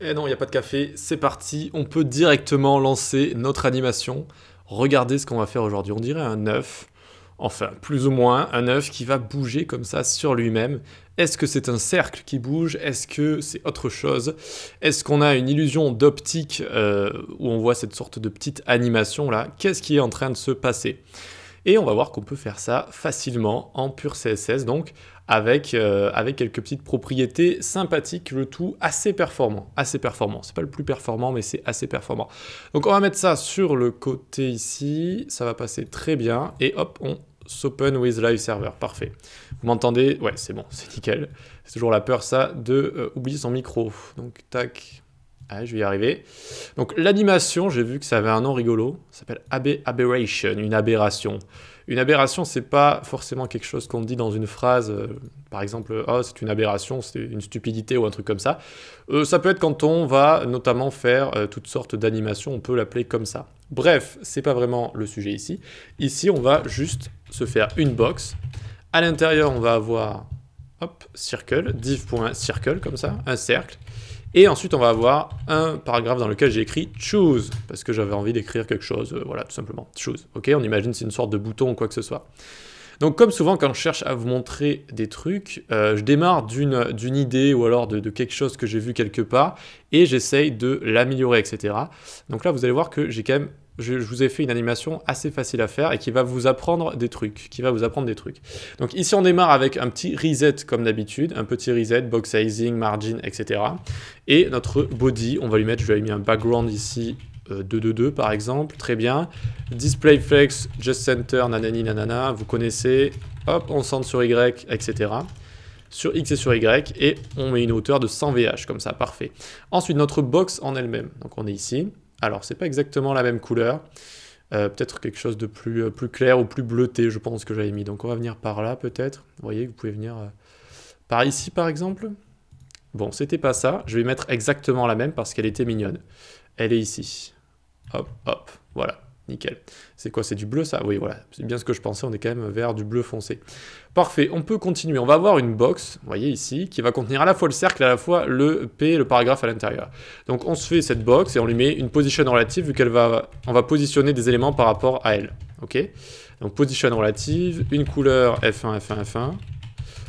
Eh non, il n'y a pas de café, c'est parti, on peut directement lancer notre animation. Regardez ce qu'on va faire aujourd'hui, on dirait un œuf, enfin plus ou moins un œuf qui va bouger comme ça sur lui-même. Est-ce que c'est un cercle qui bouge Est-ce que c'est autre chose Est-ce qu'on a une illusion d'optique euh, où on voit cette sorte de petite animation là Qu'est-ce qui est en train de se passer et on va voir qu'on peut faire ça facilement en pur CSS, donc avec, euh, avec quelques petites propriétés sympathiques, le tout assez performant. Assez performant. C'est pas le plus performant, mais c'est assez performant. Donc on va mettre ça sur le côté ici. Ça va passer très bien. Et hop, on s'open with live server. Parfait. Vous m'entendez Ouais, c'est bon, c'est nickel. C'est toujours la peur, ça, de euh, oublier son micro. Donc tac, ah, je vais y arriver. Donc l'animation, j'ai vu que ça avait un nom rigolo. Ça s'appelle aberration, une aberration. Une aberration, c'est pas forcément quelque chose qu'on dit dans une phrase. Euh, par exemple, oh, c'est une aberration, c'est une stupidité ou un truc comme ça. Euh, ça peut être quand on va notamment faire euh, toutes sortes d'animations, on peut l'appeler comme ça. Bref, c'est pas vraiment le sujet ici. Ici, on va juste se faire une box. À l'intérieur, on va avoir hop, circle, div.circle comme ça, un cercle. Et ensuite, on va avoir un paragraphe dans lequel j'ai écrit choose, parce que j'avais envie d'écrire quelque chose, euh, voilà, tout simplement, choose. Ok, on imagine c'est une sorte de bouton ou quoi que ce soit. Donc, comme souvent, quand je cherche à vous montrer des trucs, euh, je démarre d'une idée ou alors de, de quelque chose que j'ai vu quelque part et j'essaye de l'améliorer, etc. Donc là, vous allez voir que j'ai quand même je, vous ai fait une animation assez facile à faire et qui va vous apprendre des trucs, qui va vous apprendre des trucs. Donc ici, on démarre avec un petit reset comme d'habitude, un petit reset, box sizing, margin, etc. Et notre body, on va lui mettre, je lui ai mis un background ici, 222 euh, par exemple, très bien. Display flex, just center, nanani nanana, vous connaissez. Hop, on centre sur Y, etc. Sur X et sur Y, et on met une hauteur de 100 VH, comme ça, parfait. Ensuite, notre box en elle-même. Donc on est ici. Alors, c'est pas exactement la même couleur. Euh, peut-être quelque chose de plus, euh, plus clair ou plus bleuté, je pense que j'avais mis. Donc on va venir par là peut-être. Vous voyez, vous pouvez venir euh, par ici par exemple. Bon, c'était pas ça. Je vais mettre exactement la même parce qu'elle était mignonne. Elle est ici. Hop, hop, voilà nickel. C'est quoi C'est du bleu ça Oui, voilà, c'est bien ce que je pensais, on est quand même vers du bleu foncé. Parfait, on peut continuer. On va avoir une box, vous voyez ici, qui va contenir à la fois le cercle, à la fois le P, le paragraphe à l'intérieur. Donc on se fait cette box et on lui met une position relative, vu qu'elle va, on va positionner des éléments par rapport à elle. Ok Donc position relative, une couleur F1, F1, F1,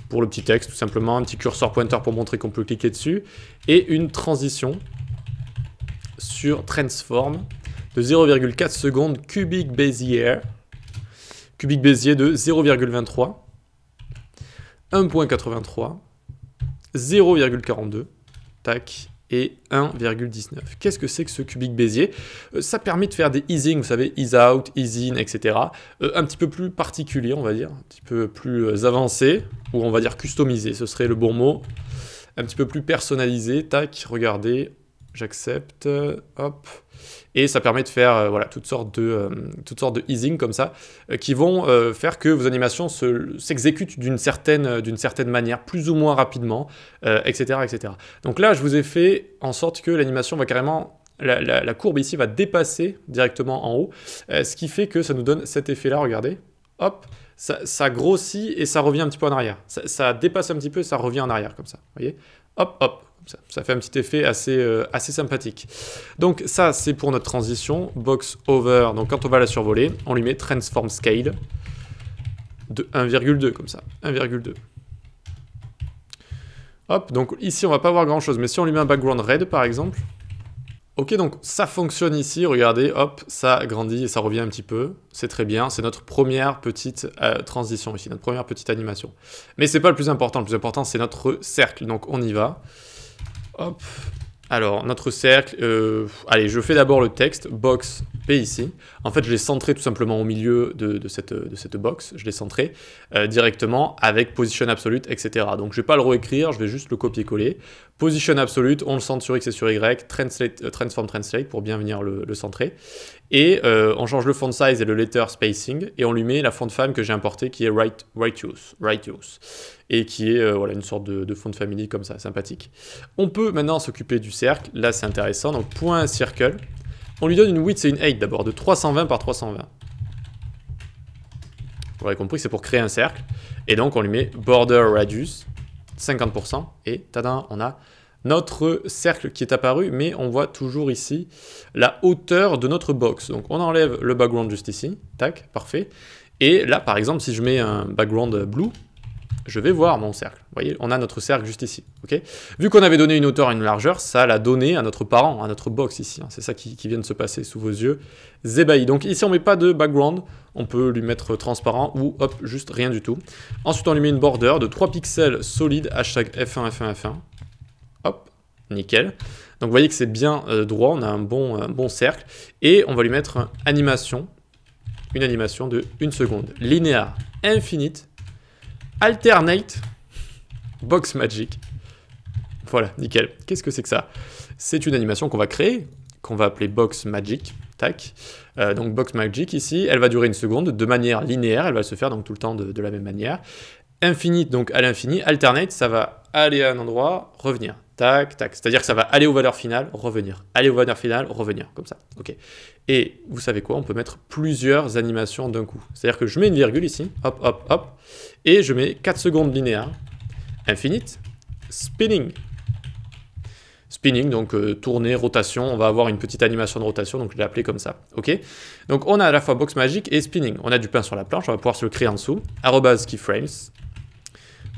pour le petit texte, tout simplement, un petit curseur pointer pour montrer qu'on peut cliquer dessus, et une transition sur transform 0,4 secondes cubique Bézier, cubique Bézier de 0,23, 1,83, 0,42, tac, et 1,19. Qu'est-ce que c'est que ce cubique Bézier euh, Ça permet de faire des easing, vous savez, ease out, ease in, etc. Euh, un petit peu plus particulier, on va dire, un petit peu plus euh, avancé, ou on va dire customisé, ce serait le bon mot. Un petit peu plus personnalisé, tac, regardez, j'accepte, hop. Et ça permet de faire euh, voilà, toutes, sortes de, euh, toutes sortes de easing comme ça, euh, qui vont faire que vos animations s'exécutent d'une certaine, d'une certaine manière, plus ou moins rapidement, etc., etc. Donc là, je vous ai fait en sorte que l'animation va carrément... La, courbe ici va dépasser directement en haut, ce qui fait que ça nous donne cet effet-là, regardez. Hop, ça, grossit et ça revient un petit peu en arrière. Ça, dépasse un petit peu, et ça revient en arrière comme ça. vous Voyez Hop, hop, ça, fait un petit effet assez, euh, assez sympathique. Donc ça, c'est pour notre transition. Box over, donc quand on va la survoler, on lui met transform scale de 1,2 comme ça, 1,2. Hop, donc ici on va pas voir grand chose, mais si on lui met un background red par exemple, Ok, donc ça fonctionne ici, regardez, hop, ça grandit et ça revient un petit peu. C'est très bien, c'est notre première petite euh, transition ici, notre première petite animation. Mais c'est pas le plus important, le plus important c'est notre cercle, donc on y va. Hop. Alors, notre cercle, euh, allez, je fais d'abord le texte, box P ici. En fait, je l'ai centré tout simplement au milieu de, cette, box, je l'ai centré euh, directement avec position absolute, etc. Donc, je ne vais pas le réécrire, je vais juste le copier-coller. Position absolute, on le centre sur X et sur Y, translate, euh, transform translate pour bien venir le, le centrer. Et euh, on change le font size et le letter spacing, et on lui met la font femme que j'ai importée qui est right, Righteous, et qui est euh, voilà, une sorte de, de, font family comme ça, sympathique. On peut maintenant s'occuper du cercle, là c'est intéressant, donc point circle. On lui donne une width et une height d'abord, de 320 par 320. Vous l'aurez compris, c'est pour créer un cercle. Et donc on lui met border radius, 50%, et tada on a notre cercle qui est apparu, mais on voit toujours ici la hauteur de notre box. Donc on enlève le background juste ici, tac, parfait. Et là, par exemple, si je mets un background blue, je vais voir mon cercle. Vous voyez, on a notre cercle juste ici. Vu qu'on avait donné une hauteur et une largeur, ça l'a donné à notre parent, à notre box ici. Hein. C'est ça qui, vient de se passer sous vos yeux Zébaï. Donc ici, on ne met pas de background. On peut lui mettre transparent ou hop, juste rien du tout. Ensuite, on lui met une border de 3 pixels solide, hashtag F1, F1, F1. Hop, nickel. Donc vous voyez que c'est bien euh, droit, on a un bon, bon cercle. Et on va lui mettre animation, une animation de 1 seconde. Linear, infinite, alternate, box magic. Voilà, nickel. Qu'est-ce que c'est que ça C'est une animation qu'on va créer, qu'on va appeler box magic. Tac. Euh, donc box magic ici, elle va durer une seconde de manière linéaire, elle va se faire donc tout le temps de la même manière. Infinite, donc à l'infini, alternate, ça va aller à un endroit, revenir. C'est-à-dire que ça va aller aux valeurs finales, revenir. Aller aux valeurs finales, revenir, comme ça. OK. Et vous savez quoi On peut mettre plusieurs animations d'un coup. C'est-à-dire que je mets une virgule ici, hop, hop, hop, et je mets 4 secondes linéaires, infinite, spinning. Spinning, donc euh, tourner, rotation, on va avoir une petite animation de rotation, donc je l'ai appelé comme ça. OK Donc on a à la fois box magique et spinning. On a du pain sur la planche, on va pouvoir se le créer en dessous. Arrobase keyframes,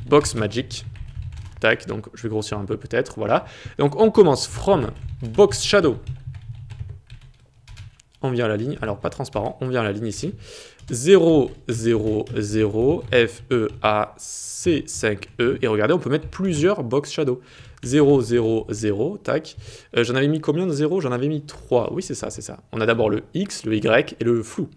box magic, Tac, donc je vais grossir un peu peut-être, voilà. Donc on commence from box shadow. On vient à la ligne, alors pas transparent, on vient à la ligne ici. 0, 0, 0, F, E, A, C, 5, E. Et regardez, on peut mettre plusieurs box shadow. 0, 0, 0, tac. Euh, j'en avais mis combien de 0 J'en avais mis 3. Oui, c'est ça, c'est ça. On a d'abord le X, le Y et le flou.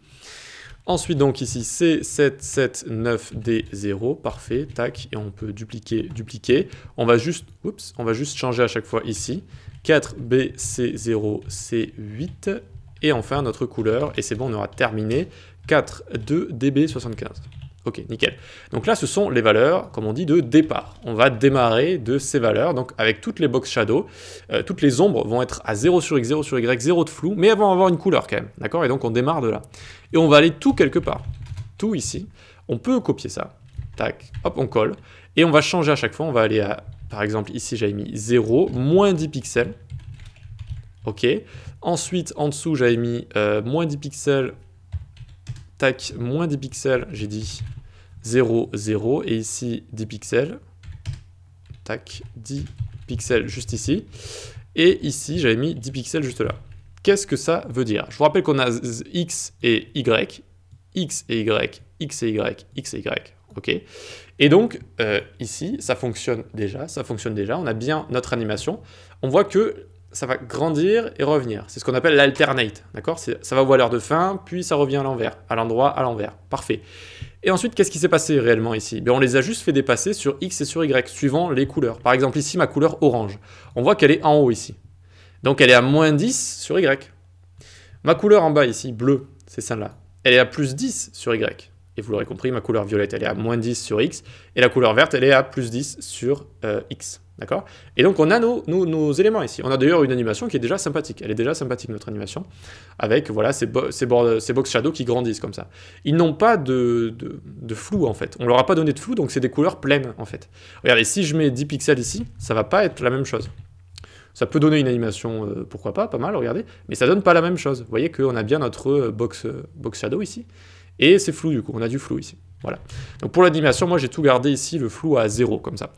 Ensuite, donc ici, C779D0, parfait, tac, et on peut dupliquer, dupliquer. On va juste, oups, on va juste changer à chaque fois ici. 4BC0C8, et enfin notre couleur, et c'est bon, on aura terminé. 42 DB75. Ok, nickel. Donc là, ce sont les valeurs, comme on dit, de départ. On va démarrer de ces valeurs, donc avec toutes les box shadow, euh, toutes les ombres vont être à 0 sur x, 0 sur y, 0 de flou, mais elles vont avoir une couleur quand même, d'accord Et donc on démarre de là. Et on va aller tout quelque part, tout ici. On peut copier ça, tac, hop, on colle, et on va changer à chaque fois, on va aller à, par exemple, ici j'avais mis 0, moins 10 pixels, ok Ensuite, en dessous, j'avais mis euh, moins 10 pixels, tac, moins 10 pixels, j'ai dit 0, 0, et ici 10 pixels. Tac, 10 pixels juste ici. Et ici, j'avais mis 10 pixels juste là. Qu'est-ce que ça veut dire Je vous rappelle qu'on a X et Y, X et Y, X et Y, X et Y, ok Et donc, euh, ici, ça fonctionne déjà, ça fonctionne déjà, on a bien notre animation. On voit que ça va grandir et revenir. C'est ce qu'on appelle l'alternate, d'accord Ça va voir l'heure de fin, puis ça revient à l'envers, à l'endroit, à l'envers. Parfait. Et ensuite, qu'est-ce qui s'est passé réellement ici ben, On les a juste fait dépasser sur X et sur Y, suivant les couleurs. Par exemple, ici, ma couleur orange. On voit qu'elle est en haut ici. Donc elle est à moins 10 sur Y. Ma couleur en bas ici, bleue, c'est celle-là. Elle est à plus 10 sur Y. Et vous l'aurez compris, ma couleur violette, elle est à moins 10 sur X. Et la couleur verte, elle est à plus 10 sur euh, X. D'accord Et donc on a nos, éléments ici. On a d'ailleurs une animation qui est déjà sympathique. Elle est déjà sympathique notre animation, avec voilà ces, box shadows qui grandissent comme ça. Ils n'ont pas de, flou en fait. On leur a pas donné de flou, donc c'est des couleurs pleines en fait. Regardez, si je mets 10 pixels ici, ça va pas être la même chose. Ça peut donner une animation, euh, pourquoi pas, pas mal, regardez, mais ça donne pas la même chose. Vous voyez qu'on a bien notre euh, box, euh, box shadow ici, et c'est flou du coup, on a du flou ici. Voilà. Donc pour l'animation, moi j'ai tout gardé ici, le flou à 0 comme ça.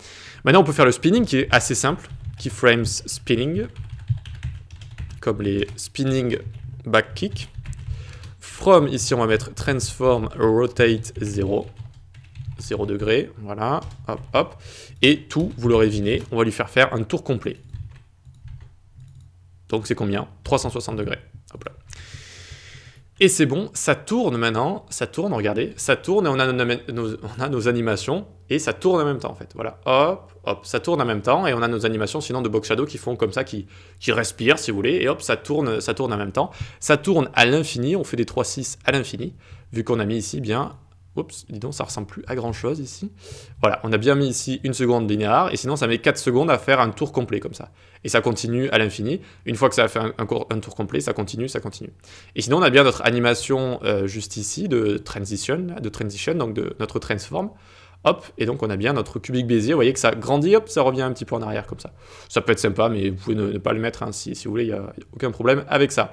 Maintenant on peut faire le spinning qui est assez simple, Keyframes spinning, comme les spinning back kick. From ici on va mettre transform rotate 0. 0 degré, voilà, hop, hop. Et tout, vous l'aurez deviné, on va lui faire faire un tour complet. Donc c'est combien 360 degrés. Hop là. Et c'est bon, ça tourne maintenant, ça tourne, regardez, ça tourne et on a nos, animations et ça tourne en même temps en fait. Voilà, hop, hop, ça tourne en même temps et on a nos animations sinon de Box Shadow qui font comme ça, qui, qui respirent si vous voulez, et hop, ça tourne, ça tourne en même temps. Ça tourne à l'infini, on fait des 3-6 à l'infini, vu qu'on a mis ici bien Oups, dis donc, ça ressemble plus à grand chose ici. Voilà, on a bien mis ici une seconde linéaire, et sinon ça met 4 secondes à faire un tour complet comme ça. Et ça continue à l'infini. Une fois que ça a fait un, tour complet, ça continue, ça continue. Et sinon on a bien notre animation euh, juste ici de transition, de transition, donc de notre transform. Hop, et donc on a bien notre cubic baisier, vous voyez que ça grandit, hop, ça revient un petit peu en arrière comme ça. Ça peut être sympa, mais vous pouvez ne, pas le mettre ainsi, hein, si, si vous voulez, il n'y a aucun problème avec ça.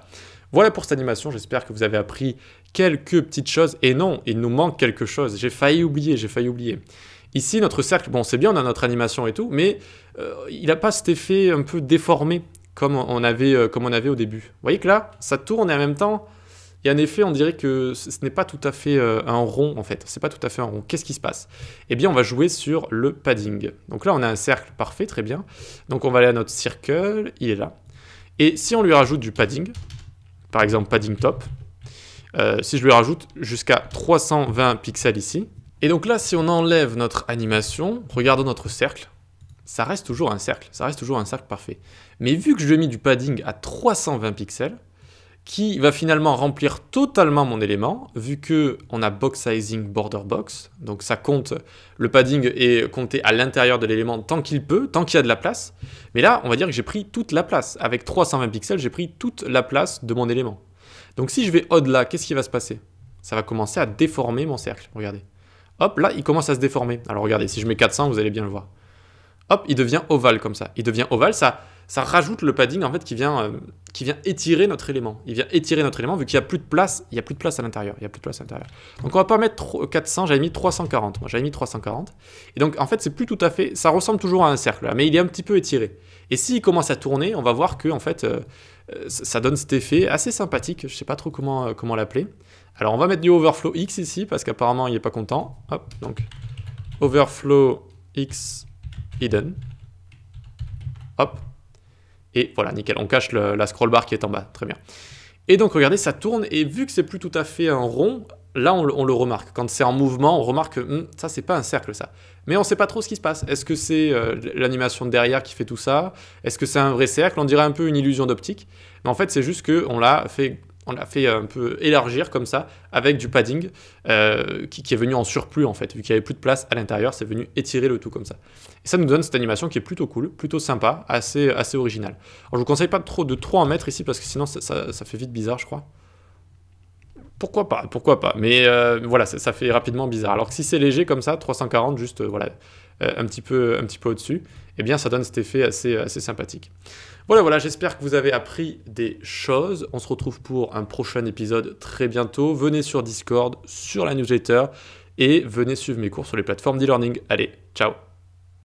Voilà pour cette animation, j'espère que vous avez appris quelques petites choses. Et non, il nous manque quelque chose, j'ai failli oublier, j'ai failli oublier. Ici, notre cercle, bon c'est bien, on a notre animation et tout, mais euh, il n'a pas cet effet un peu déformé comme on avait, euh, comme on avait au début. Vous voyez que là, ça tourne et en même temps, il y a un effet, on dirait que ce n'est pas tout à fait euh, un rond en fait, Ce n'est pas tout à fait un rond. Qu'est-ce qui se passe Eh bien, on va jouer sur le padding. Donc là, on a un cercle parfait, très bien. Donc on va aller à notre circle, il est là. Et si on lui rajoute du padding, par exemple padding top, euh, si je lui rajoute jusqu'à 320 pixels ici. Et donc là, si on enlève notre animation, regardons notre cercle, ça reste toujours un cercle, ça reste toujours un cercle parfait. Mais vu que je lui ai mis du padding à 320 pixels, qui va finalement remplir totalement mon élément, vu que on a box sizing border box, donc ça compte, le padding est compté à l'intérieur de l'élément tant qu'il peut, tant qu'il y a de la place. Mais là, on va dire que j'ai pris toute la place. Avec 320 pixels, j'ai pris toute la place de mon élément. Donc si je vais au-delà, qu'est-ce qui va se passer Ça va commencer à déformer mon cercle, regardez. Hop, là, il commence à se déformer. Alors regardez, si je mets 400, vous allez bien le voir. Hop, il devient ovale comme ça. Il devient ovale, ça ça rajoute le padding en fait qui vient, euh, qui vient étirer notre élément. Il vient étirer notre élément vu qu'il n'y a plus de place, il y a plus de place à l'intérieur, il y plus de place à Donc on va pas mettre 400, euh, j'avais mis 340. Moi j'avais mis 340. Et donc en fait, c'est plus tout à fait ça ressemble toujours à un cercle hein, mais il est un petit peu étiré. Et s'il commence à tourner, on va voir que en fait euh, ça donne cet effet assez sympathique, je sais pas trop comment comment l'appeler. Alors on va mettre du overflow X ici parce qu'apparemment il n'est pas content. Hop, donc overflow X hidden. Hop, et voilà, nickel, on cache la scroll bar qui est en bas, très bien. Et donc regardez, ça tourne, et vu que c'est plus tout à fait un rond, là on, le remarque. Quand c'est en mouvement, on remarque que hmm, ça c'est pas un cercle ça. Mais on sait pas trop ce qui se passe. Est-ce que c'est euh, l'animation derrière qui fait tout ça Est-ce que c'est un vrai cercle On dirait un peu une illusion d'optique. Mais en fait c'est juste qu'on l'a fait on l'a fait un peu élargir comme ça avec du padding euh, qui, est venu en surplus en fait, vu qu'il n'y avait plus de place à l'intérieur, c'est venu étirer le tout comme ça. Et ça nous donne cette animation qui est plutôt cool, plutôt sympa, assez, assez originale. Alors je vous conseille pas de trop, de en mettre ici parce que sinon ça, fait vite bizarre je crois. Pourquoi pas, pourquoi pas, mais euh, voilà, ça, fait rapidement bizarre. Alors que si c'est léger comme ça, 340, juste euh, voilà, un petit peu, un petit peu au-dessus, eh bien ça donne cet effet assez, assez sympathique. Voilà, voilà, j'espère que vous avez appris des choses. On se retrouve pour un prochain épisode très bientôt. Venez sur Discord, sur la newsletter et venez suivre mes cours sur les plateformes d'e-learning. Allez, ciao